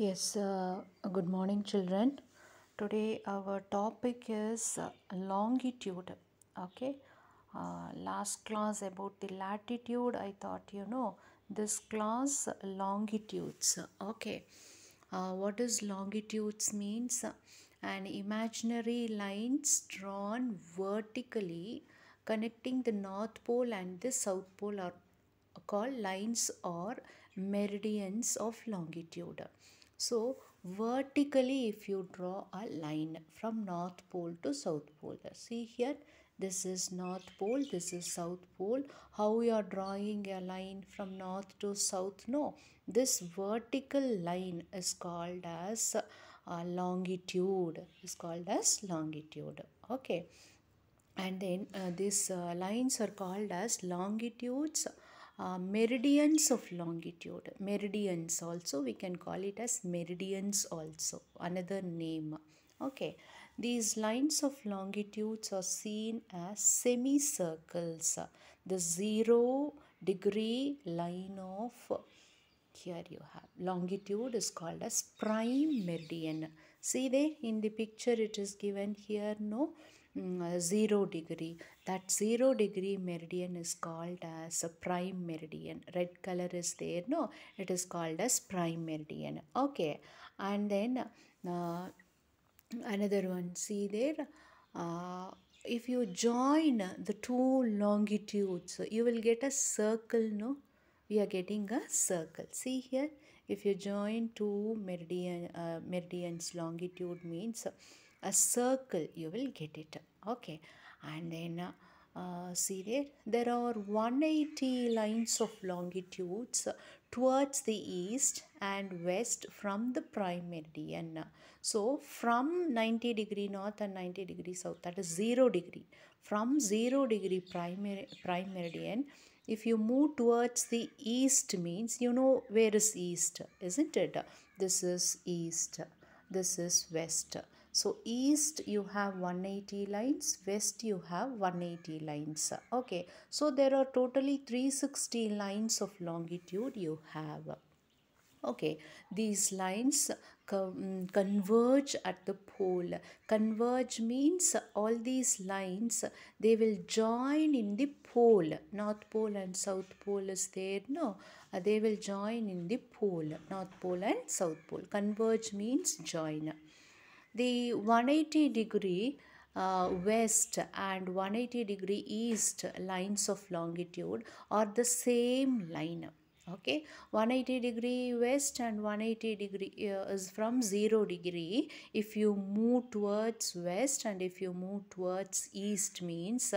Yes, uh, good morning, children. Today, our topic is uh, longitude. Okay, uh, last class about the latitude, I thought you know this class longitudes. Okay, uh, what does longitudes means? An imaginary lines drawn vertically connecting the North Pole and the South Pole are called lines or meridians of longitude. So vertically if you draw a line from north pole to south pole. See here this is north pole this is south pole how we are drawing a line from north to south no this vertical line is called as a uh, longitude is called as longitude okay and then uh, these uh, lines are called as longitudes uh, meridians of longitude meridians also we can call it as meridians also another name okay these lines of longitudes are seen as semicircles the zero degree line of here you have longitude is called as prime meridian see there in the picture it is given here no Mm, 0 degree that 0 degree meridian is called as a prime meridian red color is there no it is called as prime meridian okay and then uh, another one see there uh, if you join the two longitudes you will get a circle no we are getting a circle see here if you join two meridian uh, meridians longitude means a circle you will get it okay and then uh, uh see there there are 180 lines of longitudes towards the east and west from the prime meridian so from 90 degree north and 90 degree south that is 0 degree from 0 degree prime, prime meridian if you move towards the east means you know where is east isn't it this is east this is west so east you have 180 lines, west you have 180 lines. Okay, so there are totally 360 lines of longitude you have. Okay, these lines mm, converge at the pole. Converge means all these lines, they will join in the pole. North pole and south pole is there, no? Uh, they will join in the pole, north pole and south pole. Converge means join the 180 degree uh, west and 180 degree east lines of longitude are the same line okay 180 degree west and 180 degree uh, is from 0 degree if you move towards west and if you move towards east means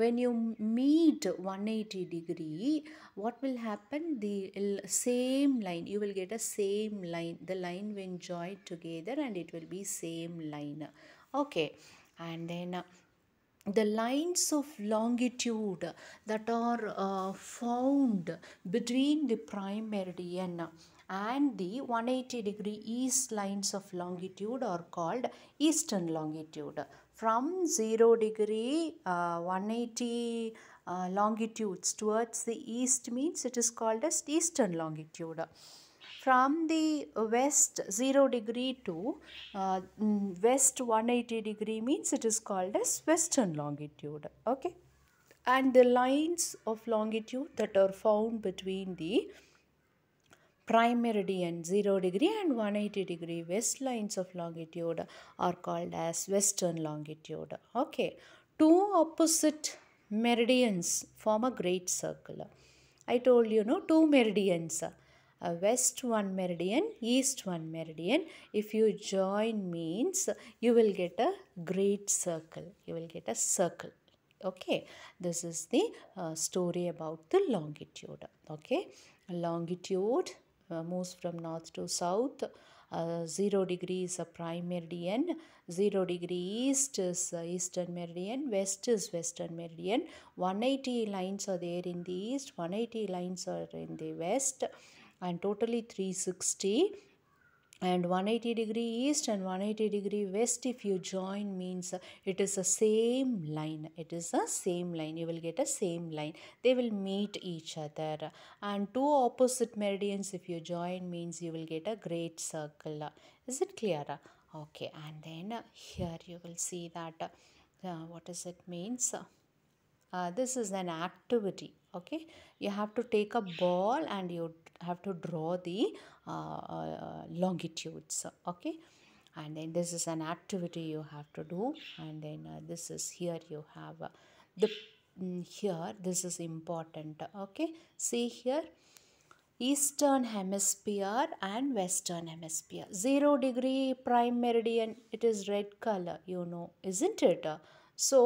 when you meet 180 degree what will happen the same line you will get a same line the line when joined together and it will be same line okay and then the lines of longitude that are uh, found between the prime meridian and the 180 degree east lines of longitude are called eastern longitude from 0 degree uh, 180 uh, longitudes towards the east means it is called as eastern longitude. From the west 0 degree to uh, west 180 degree means it is called as western longitude. Okay. And the lines of longitude that are found between the prime meridian 0 degree and 180 degree west lines of longitude are called as western longitude. Okay, two opposite meridians form a great circle. I told you, no, two meridians. A west one meridian, east one meridian. If you join means, you will get a great circle. You will get a circle. Okay, this is the uh, story about the longitude. Okay, longitude uh, moves from north to south. Uh, 0 degree is a uh, prime meridian, 0 degree east is uh, eastern meridian, west is western meridian, 180 lines are there in the east, 180 lines are in the west and totally 360 and 180 degree east and 180 degree west if you join means it is the same line it is the same line you will get a same line they will meet each other and two opposite meridians if you join means you will get a great circle is it clear okay and then here you will see that uh, what does it means uh, this is an activity okay you have to take a ball and you have to draw the uh, uh, longitudes okay and then this is an activity you have to do and then uh, this is here you have uh, the mm, here this is important okay see here eastern hemisphere and western hemisphere zero degree prime meridian it is red color you know isn't it so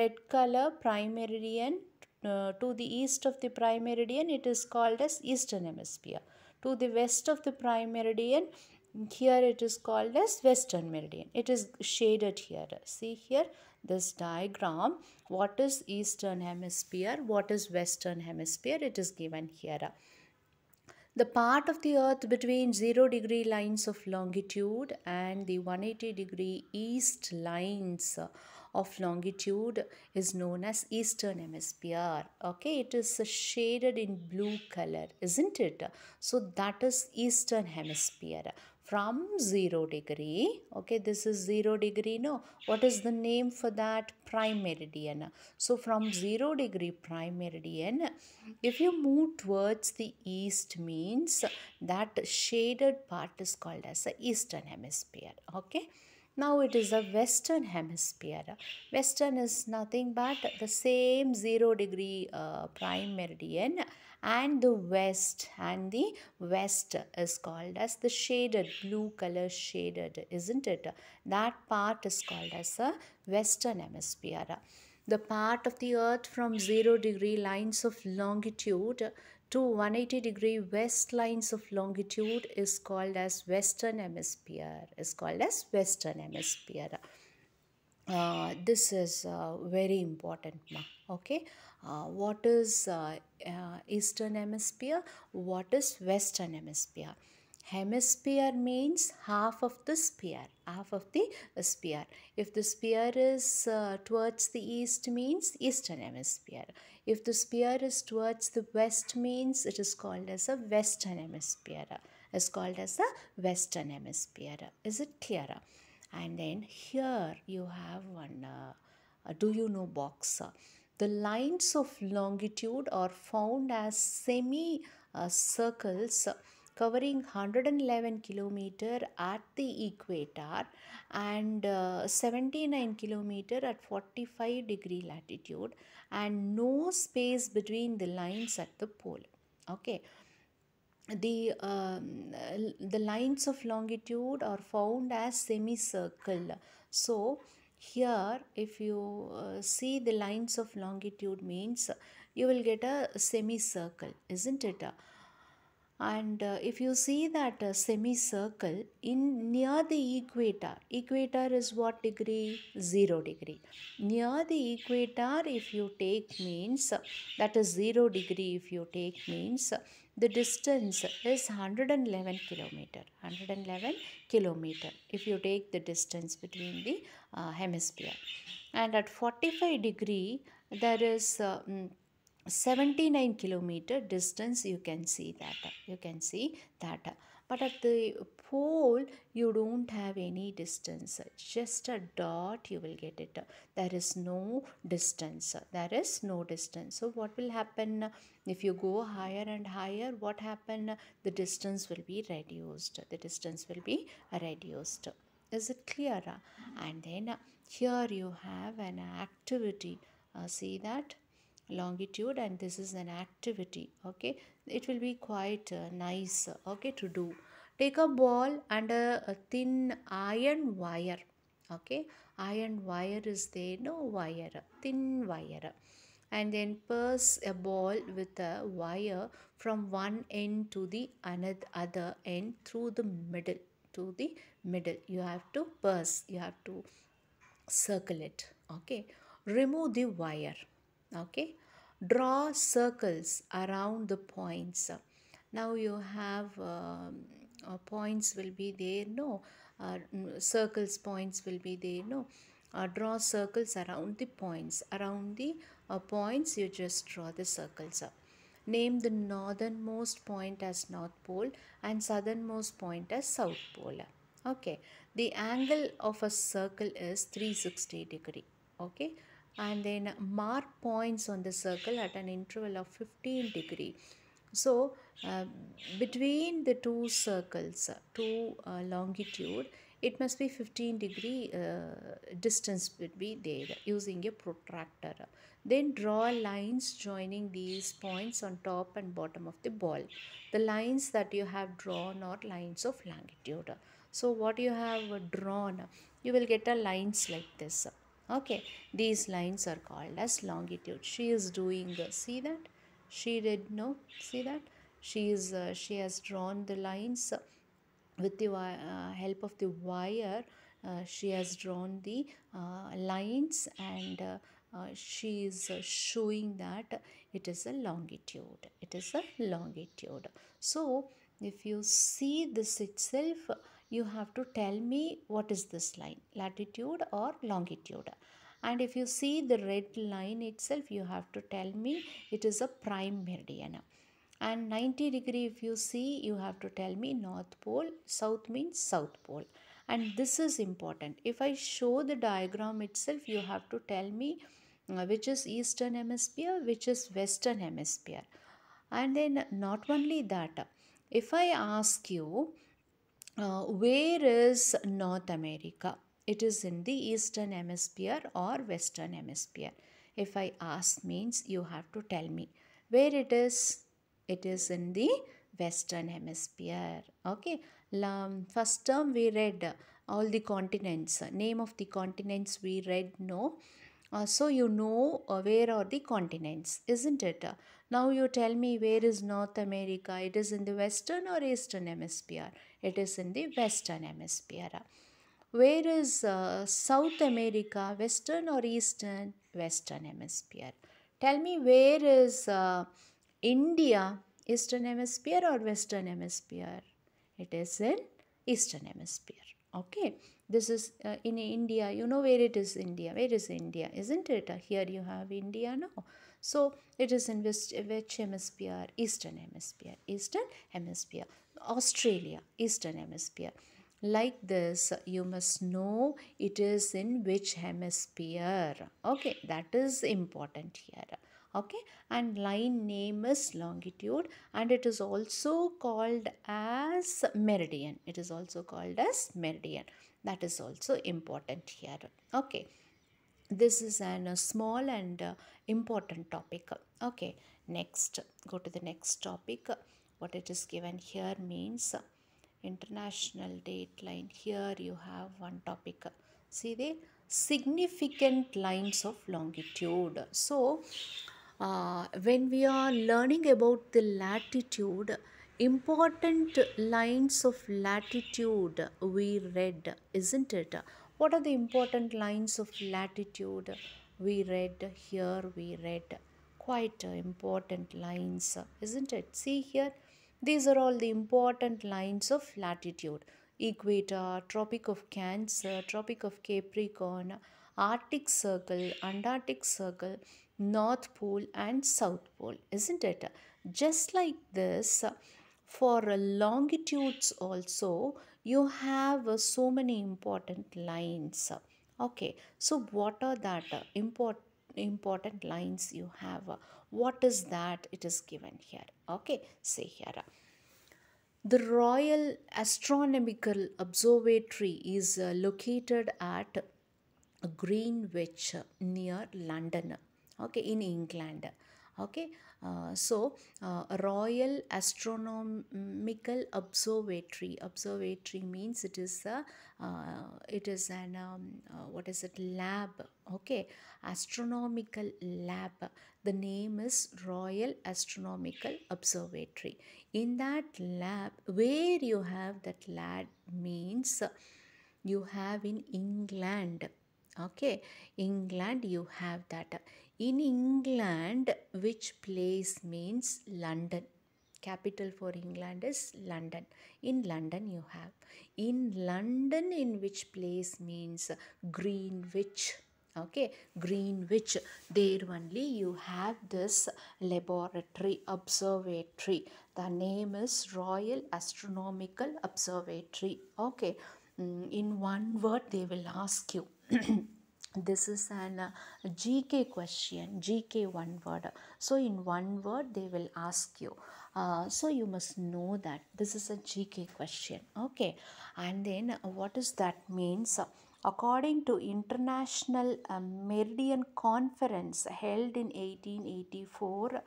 red color prime meridian uh, to the east of the prime meridian it is called as eastern hemisphere to the west of the prime meridian here it is called as western meridian it is shaded here see here this diagram what is eastern hemisphere what is western hemisphere it is given here the part of the earth between 0 degree lines of longitude and the 180 degree east lines of longitude is known as eastern hemisphere okay it is shaded in blue color isn't it so that is eastern hemisphere from 0 degree okay this is 0 degree no what is the name for that prime meridian so from 0 degree prime meridian if you move towards the east means that shaded part is called as the eastern hemisphere okay now it is a western hemisphere. Western is nothing but the same 0 degree uh, prime meridian and the west and the west is called as the shaded blue color shaded isn't it that part is called as a western hemisphere the part of the earth from 0 degree lines of longitude to 180 degree west lines of longitude is called as western hemisphere is called as western hemisphere uh, this is uh, very important okay uh, what is uh, uh, eastern hemisphere what is western hemisphere hemisphere means half of the sphere half of the sphere if the sphere is uh, towards the east means eastern hemisphere if the sphere is towards the west means it is called as a western hemisphere. Is called as the western hemisphere. Is it clearer? And then here you have one uh, uh, do you know box. The lines of longitude are found as semi uh, circles covering 111 kilometer at the equator and uh, 79 kilometer at 45 degree latitude and no space between the lines at the pole okay the um, the lines of longitude are found as semicircle so here if you uh, see the lines of longitude means you will get a semicircle isn't it and uh, if you see that uh, semicircle in near the equator equator is what degree 0 degree near the equator if you take means that is 0 degree if you take means the distance is 111 kilometer 111 kilometer if you take the distance between the uh, hemisphere and at 45 degree there is uh, mm, 79 kilometer distance you can see that you can see that but at the pole you don't have any distance just a dot you will get it there is no distance there is no distance so what will happen if you go higher and higher what happen the distance will be reduced the distance will be reduced is it clear and then here you have an activity uh, see that longitude and this is an activity okay it will be quite uh, nice okay to do take a ball and a, a thin iron wire okay iron wire is there no wire thin wire and then purse a ball with a wire from one end to the another other end through the middle to the middle you have to purse. you have to circle it okay remove the wire okay draw circles around the points now you have um, uh, points will be there no uh, circles points will be there no uh, draw circles around the points around the uh, points you just draw the circles up name the northernmost point as north pole and southernmost point as south pole okay the angle of a circle is 360 degree okay and then mark points on the circle at an interval of 15 degree. So uh, between the two circles, uh, two uh, longitude, it must be 15 degree uh, distance would be there using a protractor. Then draw lines joining these points on top and bottom of the ball. The lines that you have drawn are lines of longitude. So what you have drawn, you will get a lines like this okay these lines are called as longitude she is doing uh, see that she did no see that she is uh, she has drawn the lines uh, with the uh, help of the wire uh, she has drawn the uh, lines and she is showing that it is a longitude it is a longitude so if you see this itself you have to tell me what is this line latitude or longitude and if you see the red line itself you have to tell me it is a prime meridian and 90 degree if you see you have to tell me north pole south means south pole and this is important if i show the diagram itself you have to tell me uh, which is eastern hemisphere which is western hemisphere and then not only that if i ask you uh, where is North America? It is in the Eastern Hemisphere or Western Hemisphere. If I ask means you have to tell me where it is. It is in the Western Hemisphere. Okay. Um, first term we read uh, all the continents. Name of the continents we read no. Uh, so you know uh, where are the continents, isn't it? Uh, now you tell me where is North America? It is in the Western or Eastern Hemisphere? It is in the Western Hemisphere. Where is uh, South America, Western or Eastern? Western Hemisphere. Tell me where is uh, India, Eastern Hemisphere or Western Hemisphere? It is in Eastern Hemisphere. Okay, this is uh, in India. You know where it is India. Where is India? Isn't it? Uh, here you have India now. So it is in which, which hemisphere? Eastern hemisphere. Eastern hemisphere. Australia, Eastern Hemisphere. Like this, you must know it is in which hemisphere. Okay, that is important here. Okay, and line name is longitude and it is also called as meridian. It is also called as meridian. That is also important here. Okay this is an a uh, small and uh, important topic okay next go to the next topic what it is given here means international date line here you have one topic see the significant lines of longitude so uh, when we are learning about the latitude important lines of latitude we read isn't it what are the important lines of latitude we read here we read quite important lines isn't it see here these are all the important lines of latitude. Equator, Tropic of Cancer, Tropic of Capricorn, Arctic Circle, Antarctic Circle, North Pole and South Pole, isn't it? Just like this, for longitudes also, you have so many important lines. Okay, so what are that important important lines you have? what is that it is given here okay say here the royal astronomical observatory is uh, located at greenwich near london okay in england okay uh, so, uh, Royal Astronomical Observatory. Observatory means it is a uh, it is an um, what is it lab? Okay, astronomical lab. The name is Royal Astronomical Observatory. In that lab, where you have that lab means you have in England okay england you have that in England, which place means London? Capital for England is London. In London, you have. In London, in which place means Greenwich? Okay, Greenwich. There only you have this laboratory, observatory. The name is Royal Astronomical Observatory. Okay, mm, in one word, they will ask you. this is an uh, gk question gk one word so in one word they will ask you uh, so you must know that this is a gk question okay and then uh, what does that means according to international uh, meridian conference held in 1884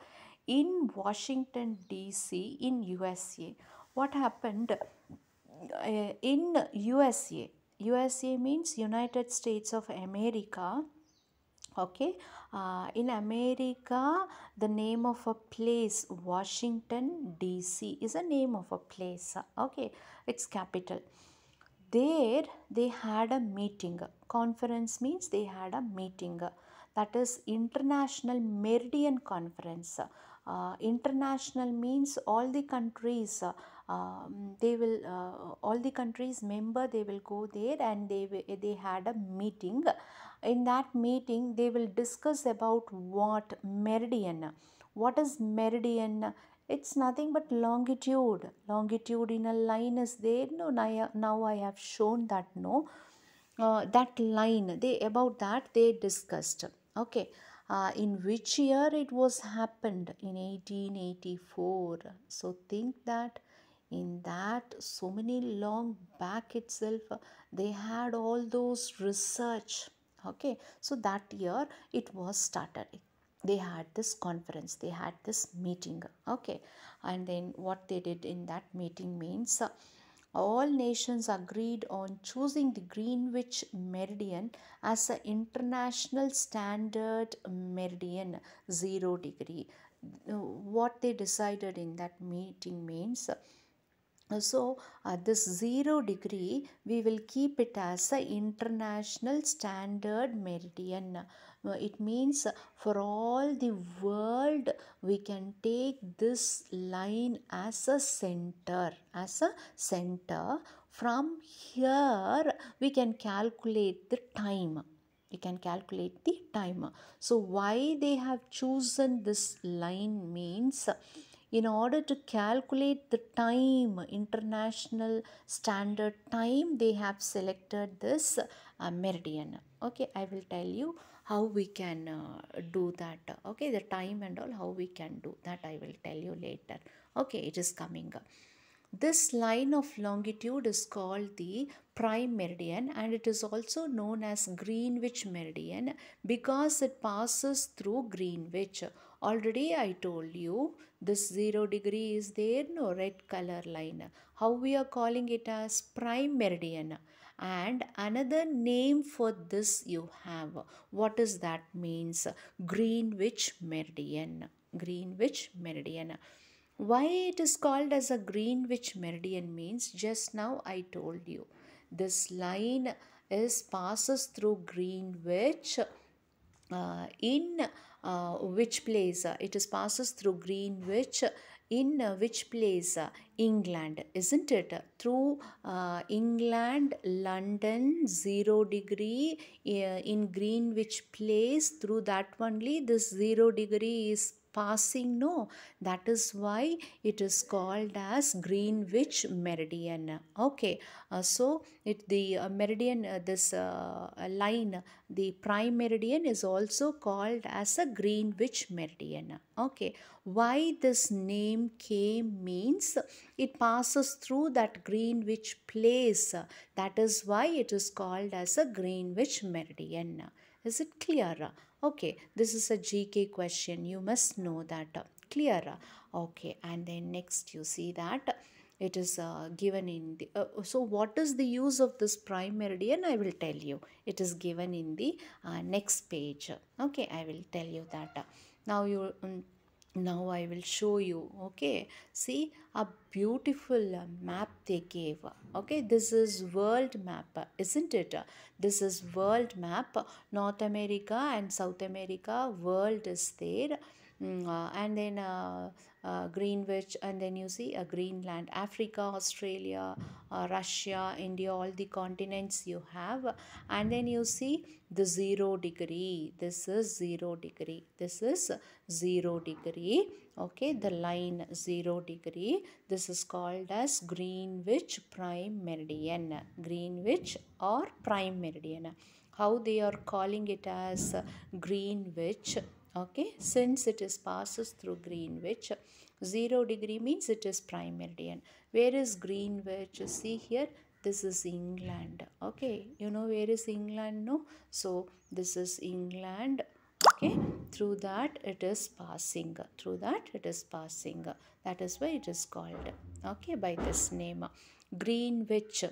in washington dc in usa what happened uh, in usa USA means United States of America okay uh, in america the name of a place washington dc is a name of a place okay it's capital there they had a meeting conference means they had a meeting that is international meridian conference uh, international means all the countries uh, um, they will uh, all the countries member they will go there and they they had a meeting in that meeting they will discuss about what meridian what is meridian it's nothing but longitude longitudinal line is there no now i have shown that no uh, that line they about that they discussed okay uh, in which year it was happened in 1884 so think that in that so many long back itself uh, they had all those research okay so that year it was started they had this conference they had this meeting okay and then what they did in that meeting means uh, all nations agreed on choosing the greenwich meridian as an international standard meridian 0 degree what they decided in that meeting means uh, so uh, this 0 degree we will keep it as a international standard meridian it means for all the world we can take this line as a center as a center from here we can calculate the time we can calculate the time so why they have chosen this line means in order to calculate the time international standard time they have selected this uh, meridian okay i will tell you how we can uh, do that okay the time and all how we can do that i will tell you later okay it is coming up this line of longitude is called the prime meridian and it is also known as Greenwich meridian because it passes through Greenwich. Already I told you this 0 degree is there no red color line. How we are calling it as prime meridian and another name for this you have. What is that means? Greenwich meridian. Greenwich meridian. Why it is called as a Greenwich Meridian means just now I told you. This line is passes through Greenwich uh, in uh, which place? It is passes through Greenwich in which place? England, isn't it? Through uh, England, London, zero degree uh, in Greenwich place. Through that only, this zero degree is passing no that is why it is called as greenwich meridian okay uh, so it the uh, meridian uh, this uh, uh, line the prime meridian is also called as a greenwich meridian okay why this name came means it passes through that greenwich place that is why it is called as a greenwich meridian is it clear okay this is a gk question you must know that uh, clear uh, okay and then next you see that it is uh, given in the uh, uh, so what is the use of this prime meridian i will tell you it is given in the uh, next page okay i will tell you that now you um, now I will show you okay see a beautiful map they gave okay this is world map isn't it this is world map North America and South America world is there Mm, uh, and then uh, uh, Greenwich, and then you see a Greenland, Africa, Australia, Russia, India, all the continents you have, and then you see the zero degree. This is zero degree. This is zero degree. Okay, the line zero degree. This is called as Greenwich prime meridian. Greenwich or prime meridian. How they are calling it as Greenwich okay since it is passes through greenwich 0 degree means it is prime meridian where is greenwich see here this is england okay you know where is england no so this is england okay through that it is passing through that it is passing that is why it is called okay by this name greenwich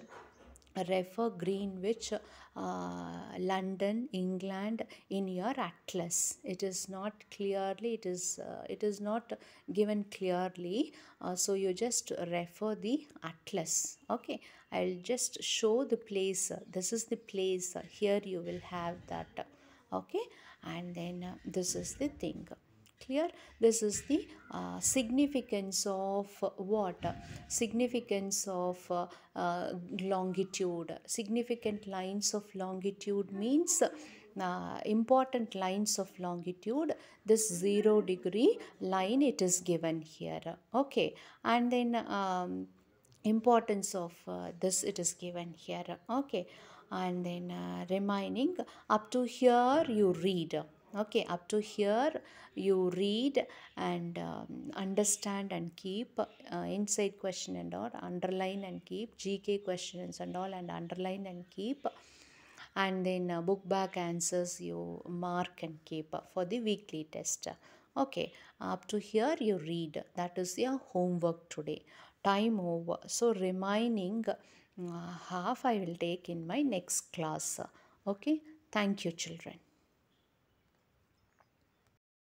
refer Greenwich, uh, London, England in your atlas. It is not clearly, it is, uh, it is not given clearly. Uh, so you just refer the atlas. Okay, I'll just show the place. This is the place. Here you will have that. Okay, and then uh, this is the thing clear this is the uh, significance of what significance of uh, uh, longitude significant lines of longitude means uh, important lines of longitude this zero degree line it is given here okay and then um, importance of uh, this it is given here okay and then uh, remaining up to here you read okay up to here you read and um, understand and keep uh, inside question and all underline and keep gk questions and all and underline and keep and then uh, book back answers you mark and keep for the weekly test okay up to here you read that is your homework today time over so remaining uh, half i will take in my next class okay thank you children